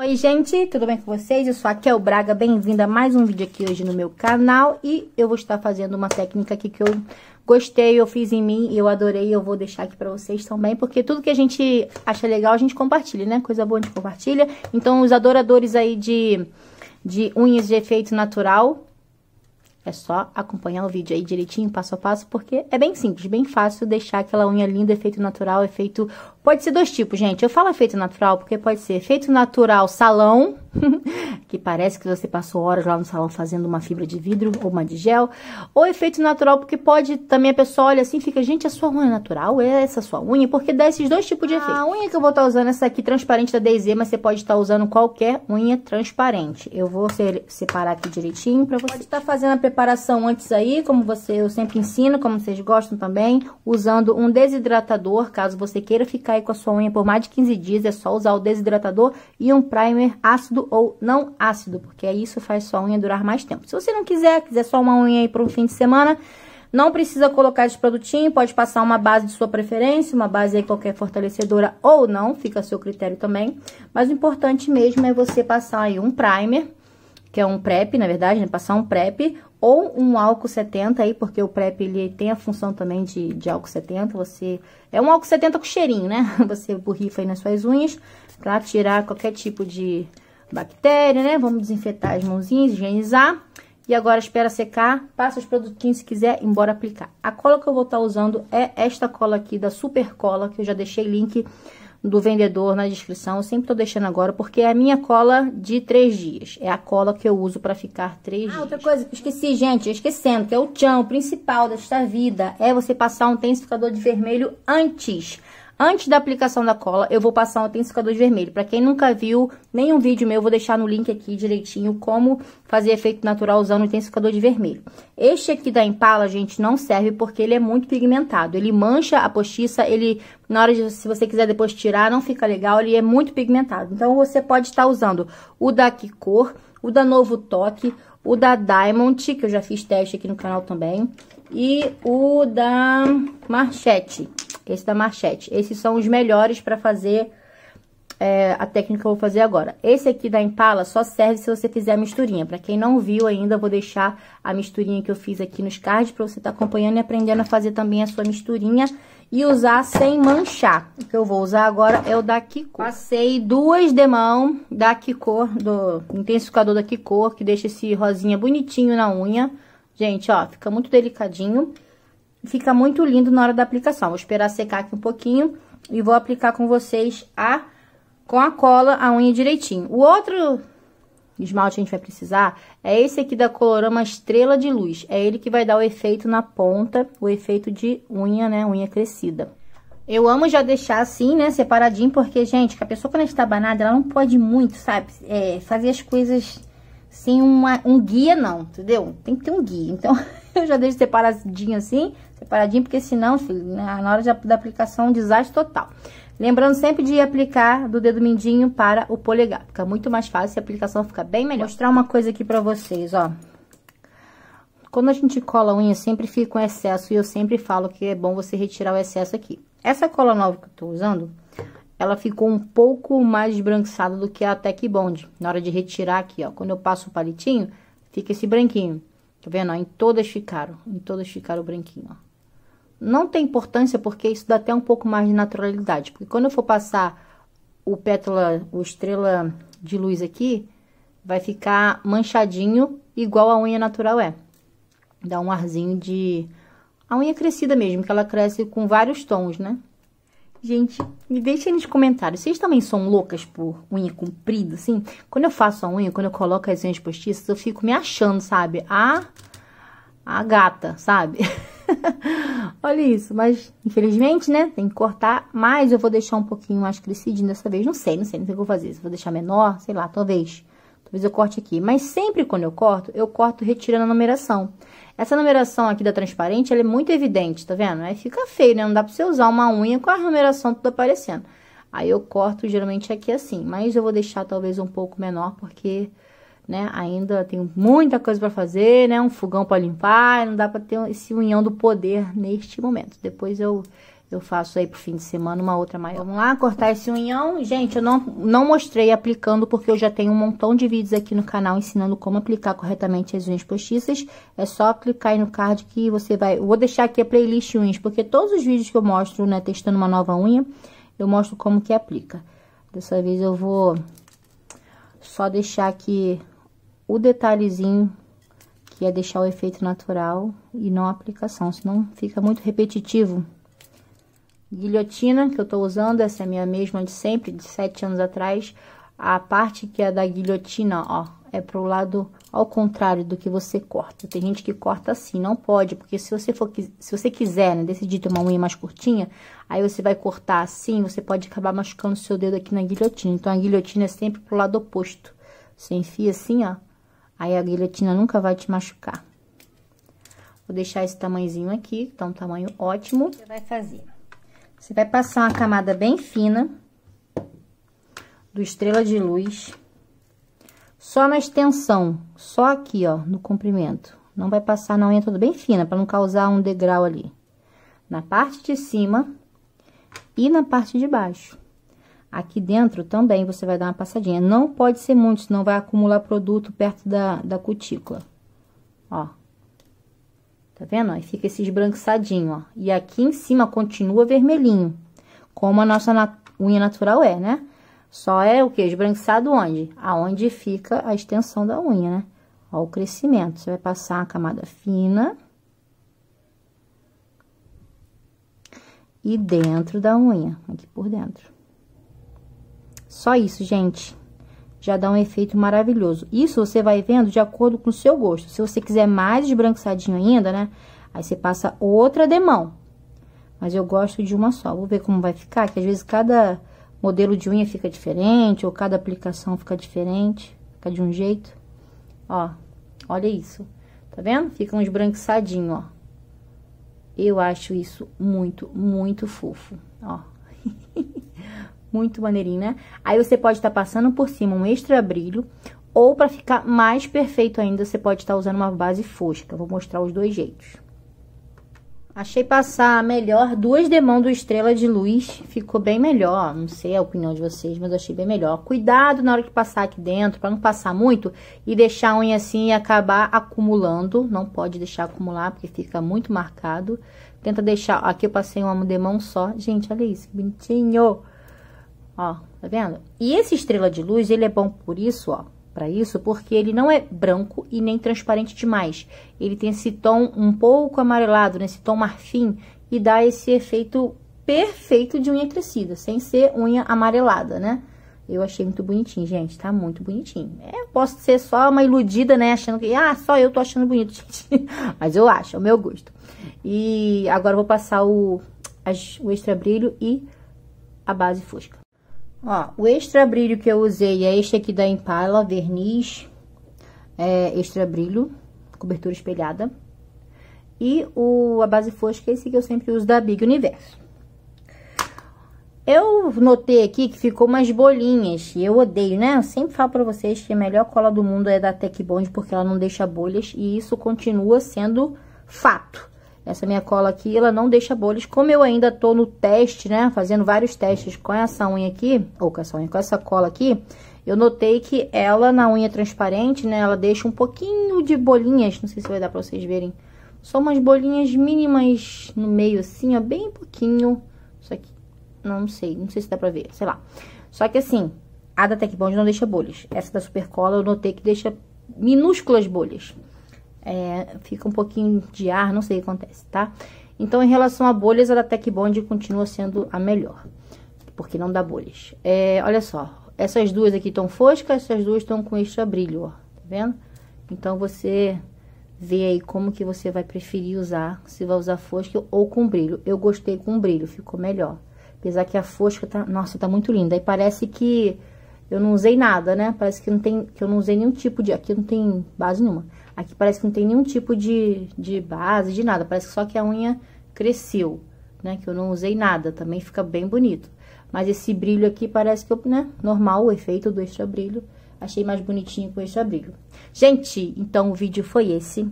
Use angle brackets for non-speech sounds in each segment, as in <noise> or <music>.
Oi gente, tudo bem com vocês? Eu sou a Kel Braga, bem-vinda a mais um vídeo aqui hoje no meu canal e eu vou estar fazendo uma técnica aqui que eu gostei, eu fiz em mim e eu adorei eu vou deixar aqui pra vocês também, porque tudo que a gente acha legal a gente compartilha, né? Coisa boa a gente compartilha, então os adoradores aí de, de unhas de efeito natural, é só acompanhar o vídeo aí direitinho, passo a passo, porque é bem simples, bem fácil deixar aquela unha linda, efeito natural, efeito Pode ser dois tipos, gente. Eu falo efeito natural porque pode ser efeito natural salão, <laughs> que parece que você passou horas lá no salão fazendo uma fibra de vidro ou uma de gel, ou efeito natural porque pode também a pessoa olha assim, fica, gente, a sua unha é natural, é essa sua unha, porque dá esses dois tipos de ah, efeito. A unha que eu vou estar tá usando é essa aqui transparente da DZ, mas você pode estar tá usando qualquer unha transparente. Eu vou ser, separar aqui direitinho para você. Pode estar tá fazendo a preparação antes aí, como você eu sempre ensino, como vocês gostam também, usando um desidratador, caso você queira ficar aí com a sua unha por mais de 15 dias, é só usar o desidratador e um primer ácido ou não ácido, porque aí isso faz sua unha durar mais tempo. Se você não quiser, quiser só uma unha aí para um fim de semana, não precisa colocar esse produtinho, pode passar uma base de sua preferência, uma base aí qualquer fortalecedora ou não, fica a seu critério também. Mas o importante mesmo é você passar aí um primer, que é um PrEP, na verdade, né? Passar um PrEP ou um álcool 70 aí, porque o PrEP, ele tem a função também de, de álcool 70, você... É um álcool 70 com cheirinho, né? <laughs> Você borrifa aí nas suas unhas pra tirar qualquer tipo de bactéria, né? Vamos desinfetar as mãozinhas, higienizar. E agora espera secar, passa os produtinhos se quiser, embora aplicar. A cola que eu vou estar tá usando é esta cola aqui da Super Cola, que eu já deixei link do vendedor na descrição. Eu sempre tô deixando agora, porque é a minha cola de três dias. É a cola que eu uso pra ficar três ah, dias. Ah, outra coisa que eu esqueci, gente, esquecendo, que é o tchan, o principal desta vida, é você passar um intensificador de vermelho antes Antes da aplicação da cola, eu vou passar um intensificador de vermelho. Para quem nunca viu nenhum vídeo meu, eu vou deixar no link aqui direitinho como fazer efeito natural usando o intensificador de vermelho. Este aqui da Impala, gente, não serve porque ele é muito pigmentado. Ele mancha a postiça, ele, na hora de, se você quiser depois tirar, não fica legal, ele é muito pigmentado. Então, você pode estar tá usando o da Kikor, o da Novo Toque, o da Diamond, que eu já fiz teste aqui no canal também, e o da Marchette. É esse da Marchete. Esses são os melhores para fazer é, a técnica que eu vou fazer agora. Esse aqui da Impala só serve se você fizer a misturinha. Pra quem não viu ainda, vou deixar a misturinha que eu fiz aqui nos cards pra você estar tá acompanhando e aprendendo a fazer também a sua misturinha e usar sem manchar. O que eu vou usar agora é o da Kiko. Passei duas demão da Kiko, do intensificador da Kiko, que deixa esse rosinha bonitinho na unha. Gente, ó, fica muito delicadinho fica muito lindo na hora da aplicação. Vou esperar secar aqui um pouquinho e vou aplicar com vocês a com a cola a unha direitinho. O outro esmalte que a gente vai precisar é esse aqui da Colorama Estrela de Luz. É ele que vai dar o efeito na ponta, o efeito de unha, né, unha crescida. Eu amo já deixar assim, né, separadinho, porque, gente, a pessoa quando está banada, ela não pode muito, sabe, é, fazer as coisas sem uma, um guia, não, entendeu? Tem que ter um guia. Então, <laughs> eu já deixo separadinho assim, separadinho, porque senão, filho, né, na hora de, da aplicação, um desastre total. Lembrando sempre de aplicar do dedo mindinho para o polegar. Fica muito mais fácil e a aplicação fica bem melhor. Vou mostrar uma coisa aqui pra vocês, ó. Quando a gente cola a unha, sempre fica um excesso e eu sempre falo que é bom você retirar o excesso aqui. Essa cola nova que eu tô usando, ela ficou um pouco mais esbranquiçada do que a Tech Bond. Na hora de retirar aqui, ó, quando eu passo o palitinho, fica esse branquinho. Tá vendo? Ó, em todas ficaram, em todas ficaram branquinho, ó. Não tem importância porque isso dá até um pouco mais de naturalidade. Porque quando eu for passar o pétala, o estrela de luz aqui, vai ficar manchadinho igual a unha natural é. Dá um arzinho de... A unha crescida mesmo, que ela cresce com vários tons, né? Gente, me deixem nos comentários. Vocês também são loucas por unha comprida, assim? Quando eu faço a unha, quando eu coloco as unhas postiças, eu fico me achando, sabe? A, a gata, sabe? <laughs> Olha isso, mas infelizmente, né? Tem que cortar, mas eu vou deixar um pouquinho mais crescidinho dessa vez. Não sei, não sei, não sei o que eu vou fazer. Se eu vou deixar menor, sei lá, talvez. Talvez eu corte aqui. Mas sempre quando eu corto, eu corto retirando a numeração. Essa numeração aqui da transparente, ela é muito evidente, tá vendo? Aí fica feio, né? Não dá pra você usar uma unha com a numeração toda aparecendo. Aí eu corto geralmente aqui assim, mas eu vou deixar talvez um pouco menor, porque, né, ainda tenho muita coisa pra fazer, né? Um fogão pra limpar, não dá pra ter esse unhão do poder neste momento. Depois eu eu faço aí pro fim de semana uma outra maior. Vamos lá cortar esse unhão. Gente, eu não, não mostrei aplicando porque eu já tenho um montão de vídeos aqui no canal ensinando como aplicar corretamente as unhas postiças. É só clicar aí no card que você vai... Eu vou deixar aqui a playlist unhas, porque todos os vídeos que eu mostro, né, testando uma nova unha, eu mostro como que aplica. Dessa vez eu vou só deixar aqui o detalhezinho que é deixar o efeito natural e não a aplicação, senão fica muito repetitivo guilhotina que eu tô usando, essa é a minha mesma de sempre, de sete anos atrás. A parte que é da guilhotina, ó, é pro lado ao contrário do que você corta. Tem gente que corta assim, não pode, porque se você for se você quiser, né, decidir ter uma unha mais curtinha, aí você vai cortar assim, você pode acabar machucando o seu dedo aqui na guilhotina. Então a guilhotina é sempre pro lado oposto. Você enfia assim, ó, aí a guilhotina nunca vai te machucar. Vou deixar esse tamanhozinho aqui, tá um tamanho ótimo. Você vai fazer você vai passar uma camada bem fina do estrela de luz, só na extensão, só aqui, ó, no comprimento. Não vai passar na unha toda bem fina, para não causar um degrau ali. Na parte de cima e na parte de baixo. Aqui dentro também você vai dar uma passadinha. Não pode ser muito, senão vai acumular produto perto da, da cutícula. Ó, Tá vendo? Aí fica esse esbranquiçadinho, ó. E aqui em cima continua vermelhinho, como a nossa unha natural é, né? Só é o que? Esbranquiçado onde? Aonde fica a extensão da unha, né? Ó, o crescimento. Você vai passar a camada fina. E dentro da unha, aqui por dentro. Só isso, gente já dá um efeito maravilhoso. Isso você vai vendo de acordo com o seu gosto. Se você quiser mais esbranquiçadinho ainda, né? Aí você passa outra demão. Mas eu gosto de uma só. Vou ver como vai ficar, que às vezes cada modelo de unha fica diferente, ou cada aplicação fica diferente, fica de um jeito. Ó, olha isso. Tá vendo? Fica um esbranquiçadinho, ó. Eu acho isso muito, muito fofo, ó. <laughs> Muito maneirinho, né? Aí você pode estar tá passando por cima um extra brilho, ou para ficar mais perfeito ainda, você pode estar tá usando uma base fosca. Vou mostrar os dois jeitos. Achei passar melhor duas demãos do Estrela de Luz, ficou bem melhor, não sei a opinião de vocês, mas achei bem melhor. Cuidado na hora que passar aqui dentro, para não passar muito e deixar a unha assim e acabar acumulando, não pode deixar acumular porque fica muito marcado. Tenta deixar, aqui eu passei uma demão só, gente, olha isso, que bonitinho! Ó, tá vendo? E esse estrela de luz, ele é bom por isso, ó, para isso, porque ele não é branco e nem transparente demais. Ele tem esse tom um pouco amarelado, nesse né? tom marfim, e dá esse efeito perfeito de unha crescida, sem ser unha amarelada, né? Eu achei muito bonitinho, gente, tá muito bonitinho. É, posso ser só uma iludida, né, achando que, ah, só eu tô achando bonito, <laughs> gente. Mas eu acho, é o meu gosto. E agora eu vou passar o, as, o extra brilho e a base fosca. Ó, o extra brilho que eu usei é este aqui da Impala, verniz é, extra brilho, cobertura espelhada. E o, a base fosca é esse que eu sempre uso da Big Universo. Eu notei aqui que ficou umas bolinhas, e eu odeio, né? Eu sempre falo pra vocês que a melhor cola do mundo é da Tech Bond, porque ela não deixa bolhas, e isso continua sendo fato. Essa minha cola aqui, ela não deixa bolhas. Como eu ainda tô no teste, né, fazendo vários testes com essa unha aqui, ou com essa unha, com essa cola aqui, eu notei que ela, na unha transparente, né, ela deixa um pouquinho de bolinhas, não sei se vai dar pra vocês verem. Só umas bolinhas mínimas no meio, assim, ó, bem pouquinho. Isso aqui, não sei, não sei se dá pra ver, sei lá. Só que assim, a da Bond não deixa bolhas. Essa da Supercola eu notei que deixa minúsculas bolhas é, fica um pouquinho de ar, não sei o que acontece, tá? Então, em relação a bolhas, a da Tech Bond continua sendo a melhor, porque não dá bolhas. É, olha só, essas duas aqui estão foscas, essas duas estão com extra brilho, ó, tá vendo? Então, você vê aí como que você vai preferir usar, se vai usar fosca ou com brilho. Eu gostei com brilho, ficou melhor. Apesar que a fosca tá, nossa, tá muito linda. E parece que eu não usei nada, né? Parece que não tem, que eu não usei nenhum tipo de, aqui não tem base nenhuma. Aqui parece que não tem nenhum tipo de, de base, de nada. Parece só que a unha cresceu, né? Que eu não usei nada, também fica bem bonito. Mas esse brilho aqui parece que, né? Normal, o efeito do extra brilho. Achei mais bonitinho com extra brilho. Gente, então o vídeo foi esse.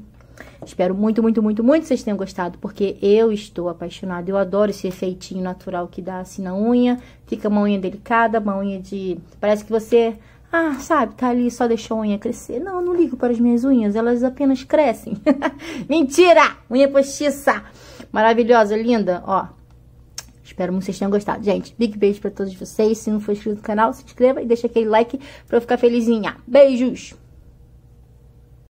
Espero muito, muito, muito, muito que vocês tenham gostado, porque eu estou apaixonada. Eu adoro esse efeitinho natural que dá assim na unha. Fica uma unha delicada, uma unha de... Parece que você ah, sabe, tá ali, só deixou a unha crescer. Não, eu não ligo para as minhas unhas, elas apenas crescem. <laughs> Mentira! Unha postiça! Maravilhosa, linda, ó. Espero que vocês tenham gostado. Gente, big beijo pra todos vocês. Se não for inscrito no canal, se inscreva e deixa aquele like pra eu ficar felizinha. Beijos!